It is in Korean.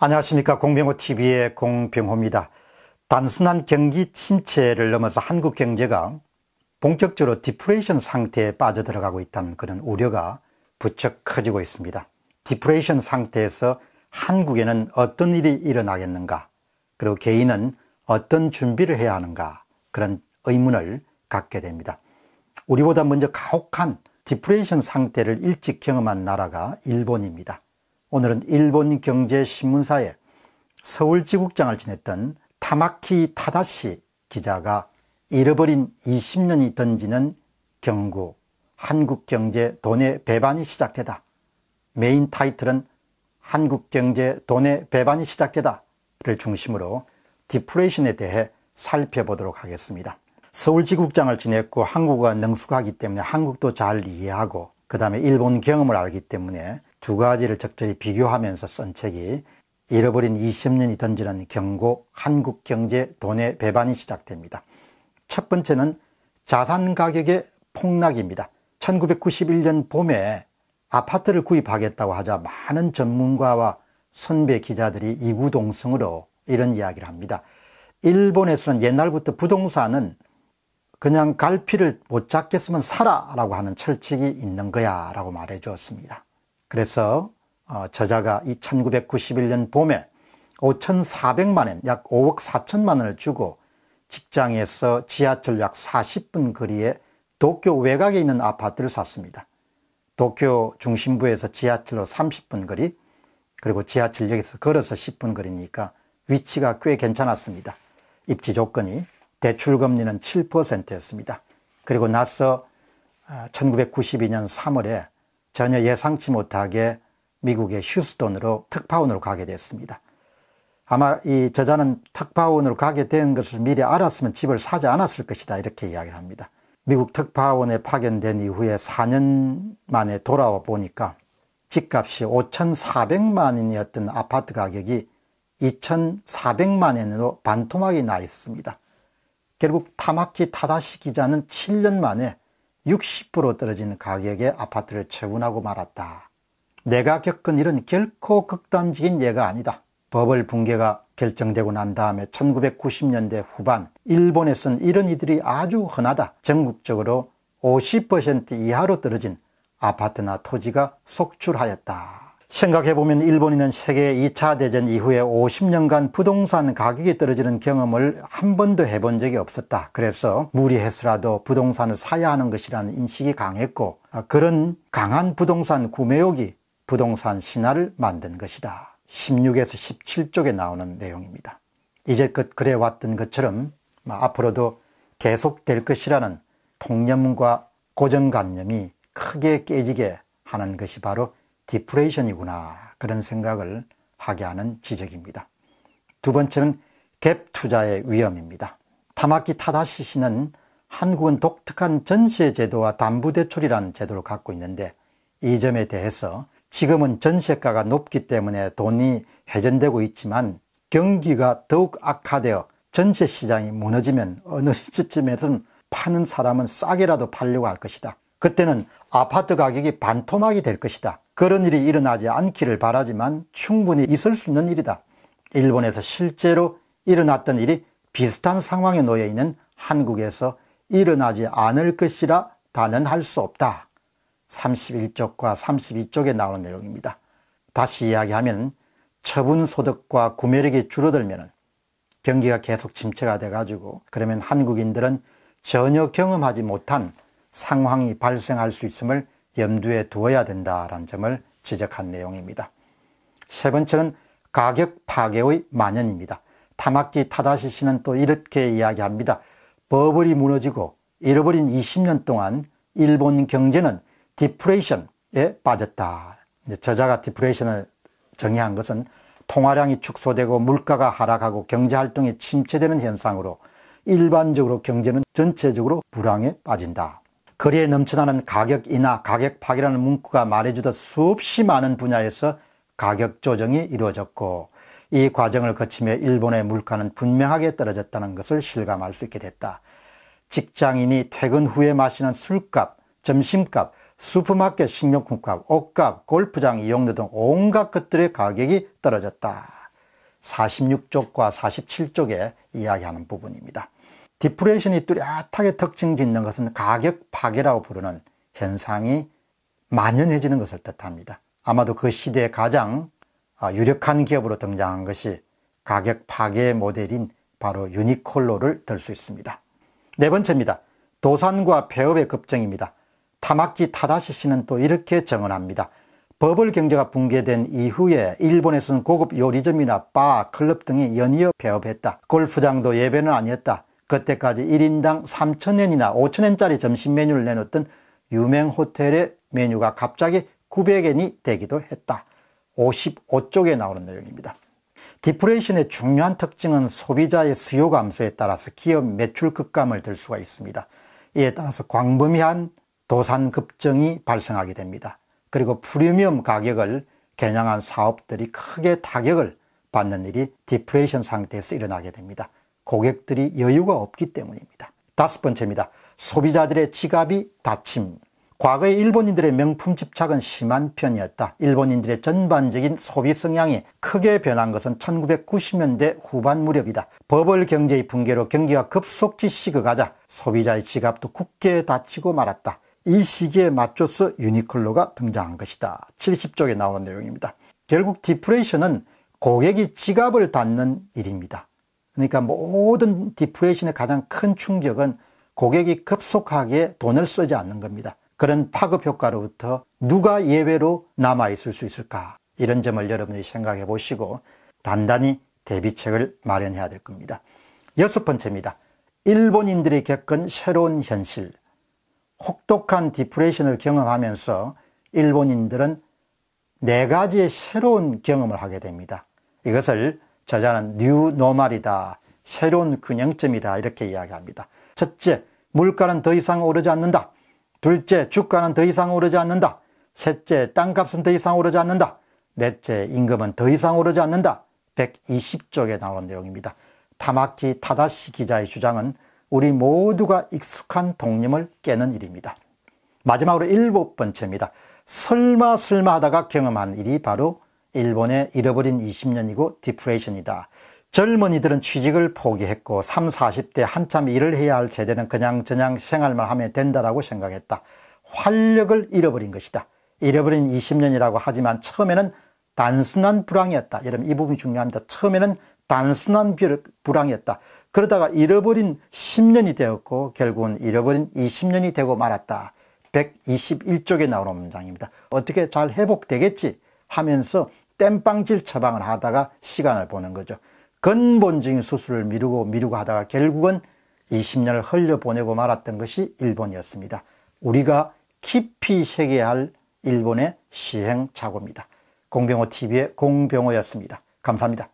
안녕하십니까 공병호TV의 공병호입니다. 단순한 경기 침체를 넘어서 한국 경제가 본격적으로 디프레이션 상태에 빠져들어가고 있다는 그런 우려가 부쩍 커지고 있습니다. 디프레이션 상태에서 한국에는 어떤 일이 일어나겠는가 그리고 개인은 어떤 준비를 해야 하는가 그런 의문을 갖게 됩니다. 우리보다 먼저 가혹한 디프레이션 상태를 일찍 경험한 나라가 일본입니다. 오늘은 일본 경제신문사에 서울지국장을 지냈던 타마키 타다시 기자가 잃어버린 20년이 던지는 경고 한국 경제 돈의 배반이 시작되다. 메인 타이틀은 한국 경제 돈의 배반이 시작되다를 중심으로 디플레이션에 대해 살펴보도록 하겠습니다. 서울지국장을 지냈고 한국어 능숙하기 때문에 한국도 잘 이해하고 그 다음에 일본 경험을 알기 때문에 두 가지를 적절히 비교하면서 쓴 책이 잃어버린 20년이 던지는 경고 한국 경제 돈의 배반이 시작됩니다. 첫 번째는 자산 가격의 폭락입니다. 1991년 봄에 아파트를 구입하겠다고 하자 많은 전문가와 선배 기자들이 이구동성으로 이런 이야기를 합니다. 일본에서는 옛날부터 부동산은 그냥 갈피를 못 잡겠으면 살아 라고 하는 철칙이 있는 거야 라고 말해 주었습니다. 그래서 어, 저자가 1991년 봄에 5,400만엔 약 5억 4천만 원을 주고 직장에서 지하철 약 40분 거리에 도쿄 외곽에 있는 아파트를 샀습니다. 도쿄 중심부에서 지하철로 30분 거리 그리고 지하철역에서 걸어서 10분 거리니까 위치가 꽤 괜찮았습니다. 입지 조건이 대출 금리는 7%였습니다. 그리고 나서 1992년 아, 3월에 전혀 예상치 못하게 미국의 휴스턴으로 특파원으로 가게 됐습니다. 아마 이 저자는 특파원으로 가게 된 것을 미리 알았으면 집을 사지 않았을 것이다 이렇게 이야기를 합니다. 미국 특파원에 파견된 이후에 4년 만에 돌아와 보니까 집값이 5,400만 원이었던 아파트 가격이 2,400만 원으로 반토막이 나 있습니다. 결국 타마키 타다시 기자는 7년 만에 60% 떨어진 가격에 아파트를 처분하고 말았다. 내가 겪은 일은 결코 극단적인 예가 아니다. 버블 붕괴가 결정되고 난 다음에 1990년대 후반 일본에선 이런 이들이 아주 흔하다. 전국적으로 50% 이하로 떨어진 아파트나 토지가 속출하였다. 생각해보면 일본인은 세계 2차 대전 이후에 50년간 부동산 가격이 떨어지는 경험을 한 번도 해본 적이 없었다. 그래서 무리해서라도 부동산을 사야 하는 것이라는 인식이 강했고 아, 그런 강한 부동산 구매욕이 부동산 신화를 만든 것이다. 16에서 17쪽에 나오는 내용입니다. 이제껏 그래왔던 것처럼 아, 앞으로도 계속될 것이라는 통념과 고정관념이 크게 깨지게 하는 것이 바로 디프레이션이구나 그런 생각을 하게 하는 지적입니다. 두 번째는 갭 투자의 위험입니다. 타마키 타다시 씨는 한국은 독특한 전세 제도와 담보대출이라는 제도를 갖고 있는데 이 점에 대해서 지금은 전세가가 높기 때문에 돈이 회전되고 있지만 경기가 더욱 악화되어 전세 시장이 무너지면 어느 시점에든 파는 사람은 싸게라도 팔려고 할 것이다. 그때는 아파트 가격이 반토막이 될 것이다. 그런 일이 일어나지 않기를 바라지만 충분히 있을 수 있는 일이다. 일본에서 실제로 일어났던 일이 비슷한 상황에 놓여 있는 한국에서 일어나지 않을 것이라 단언할 수 없다. 31쪽과 32쪽에 나오는 내용입니다. 다시 이야기하면 처분 소득과 구매력이 줄어들면 경기가 계속 침체가 돼가지고 그러면 한국인들은 전혀 경험하지 못한 상황이 발생할 수 있음을 염두에 두어야 된다라는 점을 지적한 내용입니다. 세 번째는 가격 파괴의 만연입니다. 타마키 타다시 씨는 또 이렇게 이야기합니다. 버블이 무너지고 잃어버린 20년 동안 일본 경제는 디프레이션에 빠졌다. 저자가 디프레이션을 정의한 것은 통화량이 축소되고 물가가 하락하고 경제활동이 침체되는 현상으로 일반적으로 경제는 전체적으로 불황에 빠진다. 거리에 넘쳐나는 가격 인하, 가격 파괴라는 문구가 말해주듯 수없이 많은 분야에서 가격 조정이 이루어졌고 이 과정을 거치며 일본의 물가는 분명하게 떨어졌다는 것을 실감할 수 있게 됐다. 직장인이 퇴근 후에 마시는 술값, 점심값, 슈퍼마켓 식료품값, 옷값, 골프장 이용료 등 온갖 것들의 가격이 떨어졌다. 46쪽과 47쪽에 이야기하는 부분입니다. 디프레션이 이 뚜렷하게 특징 짓는 것은 가격 파괴라고 부르는 현상이 만연해지는 것을 뜻합니다. 아마도 그 시대에 가장 아, 유력한 기업으로 등장한 것이 가격 파괴 모델인 바로 유니콜로를 들 수 있습니다. 네 번째입니다. 도산과 폐업의 급정입니다. 타마키 타다시 씨는 또 이렇게 증언합니다 버블 경제가 붕괴된 이후에 일본에서는 고급 요리점이나 바, 클럽 등이 연이어 폐업했다. 골프장도 예배는 아니었다. 그때까지 1인당 3,000엔이나 5,000엔짜리 점심 메뉴를 내놓던 유명 호텔의 메뉴가 갑자기 900엔이 되기도 했다. 55쪽에 나오는 내용입니다. 디프레이션의 중요한 특징은 소비자의 수요 감소에 따라서 기업 매출 급감을 들 수가 있습니다. 이에 따라서 광범위한 도산 급증이 발생하게 됩니다. 그리고 프리미엄 가격을 겨냥한 사업들이 크게 타격을 받는 일이 디프레이션 상태에서 일어나게 됩니다. 고객들이 여유가 없기 때문입니다. 다섯 번째입니다. 소비자들의 지갑이 닫힘. 과거에 일본인들의 명품 집착은 심한 편이었다. 일본인들의 전반적인 소비 성향이 크게 변한 것은 1990년대 후반 무렵이다. 버블 경제의 붕괴로 경기가 급속히 식어가자 소비자의 지갑도 굳게 닫히고 말았다. 이 시기에 맞춰서 유니클로가 등장한 것이다. 70쪽에 나오는 내용입니다. 결국 디프레이션은 고객이 지갑을 닫는 일입니다. 그러니까 모든 디프레이션의 가장 큰 충격은 고객이 급속하게 돈을 쓰지 않는 겁니다. 그런 파급 효과로부터 누가 예외로 남아 있을 수 있을까? 이런 점을 여러분이 생각해 보시고 단단히 대비책을 마련해야 될 겁니다. 여섯 번째입니다. 일본인들이 겪은 새로운 현실. 혹독한 디프레이션을 경험하면서 일본인들은 네 가지의 새로운 경험을 하게 됩니다. 이것을 저자는 뉴 노말이다. 새로운 균형점이다. 이렇게 이야기합니다. 첫째, 물가는 더 이상 오르지 않는다. 둘째, 주가는 더 이상 오르지 않는다. 셋째, 땅값은 더 이상 오르지 않는다. 넷째, 임금은 더 이상 오르지 않는다. 120쪽에 나온 내용입니다. 타마키 타다시 기자의 주장은 우리 모두가 익숙한 독립을 깨는 일입니다. 마지막으로 일곱 번째입니다. 설마 설마 하다가 경험한 일이 바로 일본의 잃어버린 20년이고 디프레이션이다. 젊은이들은 취직을 포기했고 3, 40대 한참 일을 해야 할 세대는 그냥 저냥 생활만 하면 된다라고 생각했다. 활력을 잃어버린 것이다. 잃어버린 20년이라고 하지만 처음에는 단순한 불황이었다. 여러분 이 부분이 중요합니다. 처음에는 단순한 불황이었다. 그러다가 잃어버린 10년이 되었고 결국은 잃어버린 20년이 되고 말았다. 121쪽에 나오는 문장입니다. 어떻게 잘 회복되겠지 하면서 땜빵질 처방을 하다가 시간을 보는 거죠. 근본적인 수술을 미루고 미루고 하다가 결국은 20년을 흘려보내고 말았던 것이 일본이었습니다. 우리가 깊이 새겨야 할 일본의 시행착오입니다. 공병호TV의 공병호였습니다. 감사합니다.